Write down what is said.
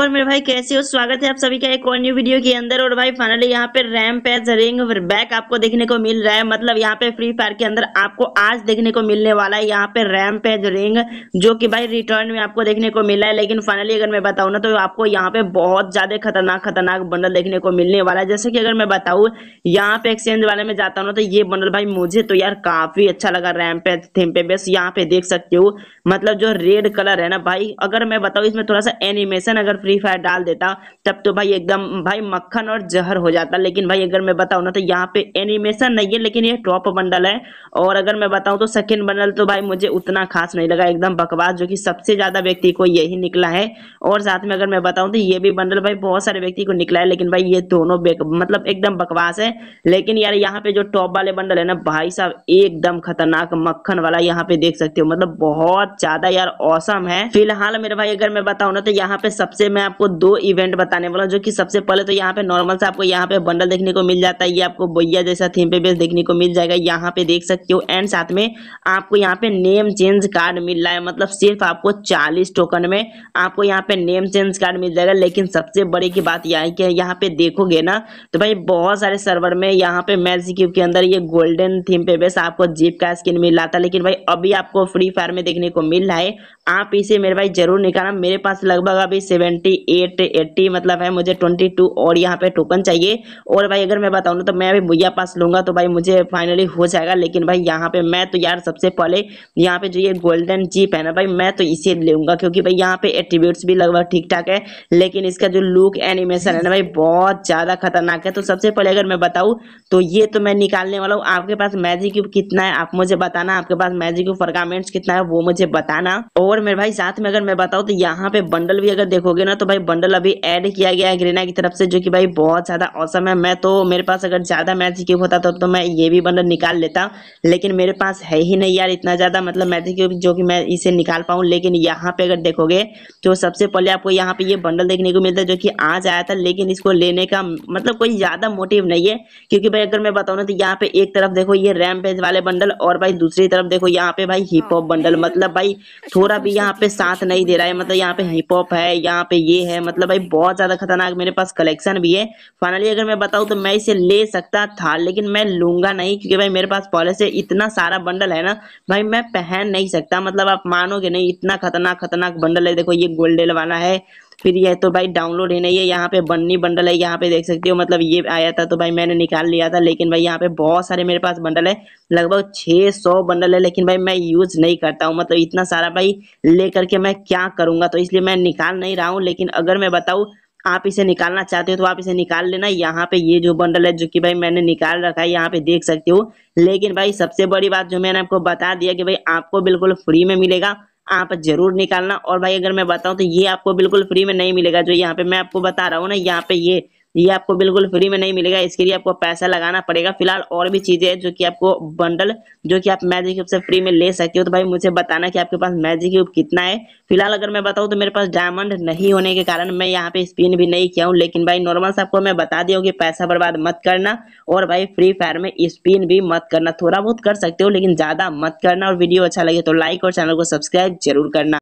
और मेरे भाई कैसे हो स्वागत है आप सभी का एक और न्यू वीडियो के अंदर और भाई फाइनली यहाँ पे रैम पे रिंग बैक आपको देखने को मिल रहा है मतलब यहाँ पे फ्री फायर के अंदर आपको आज देखने को मिलने वाला है यहाँ पे रैम पे रिंग जो कि भाई रिटर्न में आपको देखने को मिला है लेकिन फाइनली अगर मैं बताऊँ ना तो आपको यहाँ पे बहुत ज्यादा खतरनाक खतरनाक बंडल देखने को मिलने वाला है जैसे कि अगर मैं बताऊँ यहाँ पे एक्सचेंज वाले में जाता हूँ ना तो ये बंडल भाई मुझे तो यार काफी अच्छा लगा रैम पे थीम पे बस यहाँ पे देख सकते हो मतलब जो रेड कलर है ना भाई अगर मैं बताऊँ इसमें थोड़ा सा एनिमेशन अगर फ्री फायर डाल देता तब तो भाई एकदम भाई मक्खन और जहर हो जाता लेकिन भाई अगर मैं बताऊँ ना तो यहाँ पे एनिमेशन नहीं है लेकिन ये टॉप बंडल है और अगर मैं बताऊँ तो सेकेंड बंडल तो भाई मुझे उतना खास नहीं लगा एकदम बकवास जो कि सबसे ज़्यादा व्यक्ति को यही निकला है और साथ में अगर मैं बताऊँ तो ये भी बंडल भाई बहुत सारे व्यक्ति को निकला है लेकिन भाई ये दोनों मतलब एकदम बकवास है लेकिन यार यहाँ पे जो टॉप वाले बंडल है ना भाई साहब एकदम खतरनाक मक्खन वाला यहाँ पे देख सकते हो मतलब बहुत ज़्यादा यार औसम है फिलहाल मेरे भाई अगर मैं बताऊँ ना तो यहाँ पे सबसे मैं आपको दो इवेंट बताने वाला हूँ जो कि सबसे पहले तो यहाँ पे नॉर्मल से आपको यहाँ पे बंडल देखने को मिल जाता है ये आपको बोया जैसा थीम पे बेस देखने को मिल जाएगा यहाँ पे देख सकते हो एंड साथ में आपको यहाँ पे नेम चेंज कार्ड मिल रहा है मतलब सिर्फ आपको चालीस टोकन में आपको यहाँ पे नेम चेंज कार्ड मिल जाएगा लेकिन सबसे बड़ी की बात यह है कि यहाँ पे देखोगे ना तो भाई बहुत सारे सर्वर में यहाँ पे मैच क्यूब के अंदर ये गोल्डन थीम पे बेस आपको जीप का स्किन मिल रहा था लेकिन भाई अभी आपको फ्री फायर में देखने को मिल रहा है आप इसे मेरे भाई जरूर निकालना मेरे पास लगभग अभी सेवेंटी एट एट्टी मतलब है मुझे ट्वेंटी टू और यहाँ पे टोकन चाहिए और भाई अगर मैं बताऊँ ना तो मैं भी भैया पास लूँगा तो भाई मुझे फाइनली हो जाएगा लेकिन भाई यहाँ पे मैं तो यार सबसे पहले यहाँ पे जो ये गोल्डन जीप है ना भाई मैं तो इसे लूँगा क्योंकि भाई यहाँ पे एट्रीब्यूट्स भी लगभग ठीक ठाक है लेकिन इसका जो लुक एनिमेशन है ना भाई बहुत ज़्यादा खतरनाक है तो सबसे पहले अगर मैं बताऊँ तो ये तो मैं निकालने वाला हूँ आपके पास मैजिक क्यूब कितना है आप मुझे बताना आपके पास मैजिक क्यूब फर्गामेंट्स कितना है वो मुझे बताना और मेरे भाई साथ में अगर मैं बताऊँ तो यहाँ पे बंडल भी अगर देखोगे ना ना तो भाई बंडल अभी ऐड किया गया है ग्रेना की तरफ से जो कि भाई बहुत ज़्यादा औसम है मैं तो मेरे पास अगर ज़्यादा मैथी क्यूब होता तो, तो मैं ये भी बंडल निकाल लेता लेकिन मेरे पास है ही नहीं यार इतना ज़्यादा मतलब मैथी क्यूब जो कि मैं इसे निकाल पाऊँ लेकिन यहाँ पे अगर देखोगे तो सबसे पहले आपको यहाँ पे ये बंडल देखने को मिलता है जो कि आज आया था लेकिन इसको लेने का मतलब कोई ज़्यादा मोटिव नहीं है क्योंकि भाई अगर मैं बताऊँ ना तो यहाँ पे एक तरफ देखो ये रैम पेज वाले बंडल और भाई दूसरी तरफ देखो यहाँ पे भाई हिप हॉप बंडल मतलब भाई थोड़ा भी यहाँ पे साथ नहीं दे रहा है मतलब यहाँ पे हिप हॉप है यहाँ पे ये है मतलब भाई बहुत ज़्यादा खतरनाक मेरे पास कलेक्शन भी है फाइनली अगर मैं बताऊँ तो मैं इसे ले सकता था लेकिन मैं लूंगा नहीं क्योंकि भाई मेरे पास पहले से इतना सारा बंडल है ना भाई मैं पहन नहीं सकता मतलब आप मानोगे नहीं इतना खतरनाक खतरनाक बंडल है देखो ये गोल्डन वाला है फिर यह तो भाई डाउनलोड ही नहीं है यहाँ पे बन्नी बंडल है यहाँ पे देख सकते हो मतलब ये आया था तो भाई मैंने निकाल लिया था लेकिन भाई यहाँ पे बहुत सारे मेरे पास बंडल है लगभग 600 सौ बंडल है लेकिन भाई मैं यूज़ नहीं करता हूँ मतलब इतना सारा भाई ले करके मैं क्या करूँगा तो इसलिए मैं निकाल नहीं रहा हूँ लेकिन अगर मैं बताऊँ आप इसे निकालना चाहते हो तो आप इसे निकाल लेना यहाँ पे ये जो बंडल है जो कि भाई मैंने निकाल रखा है यहाँ पे देख सकते हो लेकिन भाई सबसे बड़ी बात जो मैंने आपको बता दिया कि भाई आपको बिल्कुल फ्री में मिलेगा आप जरूर निकालना और भाई अगर मैं बताऊं तो ये आपको बिल्कुल फ्री में नहीं मिलेगा जो यहाँ पे मैं आपको बता रहा हूँ ना यहाँ पे ये ये आपको बिल्कुल फ्री में नहीं मिलेगा इसके लिए आपको पैसा लगाना पड़ेगा फिलहाल और भी चीजें हैं जो कि आपको बंडल जो कि आप मैजिक क्यूब से फ्री में ले सकते हो तो भाई मुझे बताना कि आपके पास मैजिक क्यूब कितना है फिलहाल अगर मैं बताऊँ तो मेरे पास डायमंड नहीं होने के कारण मैं यहाँ पे स्पिन भी नहीं किया हूँ लेकिन भाई नॉर्मल से आपको मैं बता दिया कि पैसा बर्बाद मत करना और भाई फ्री फायर में स्पिन भी मत करना थोड़ा बहुत कर सकते हो लेकिन ज्यादा मत करना और वीडियो अच्छा लगे तो लाइक और चैनल को सब्सक्राइब जरूर करना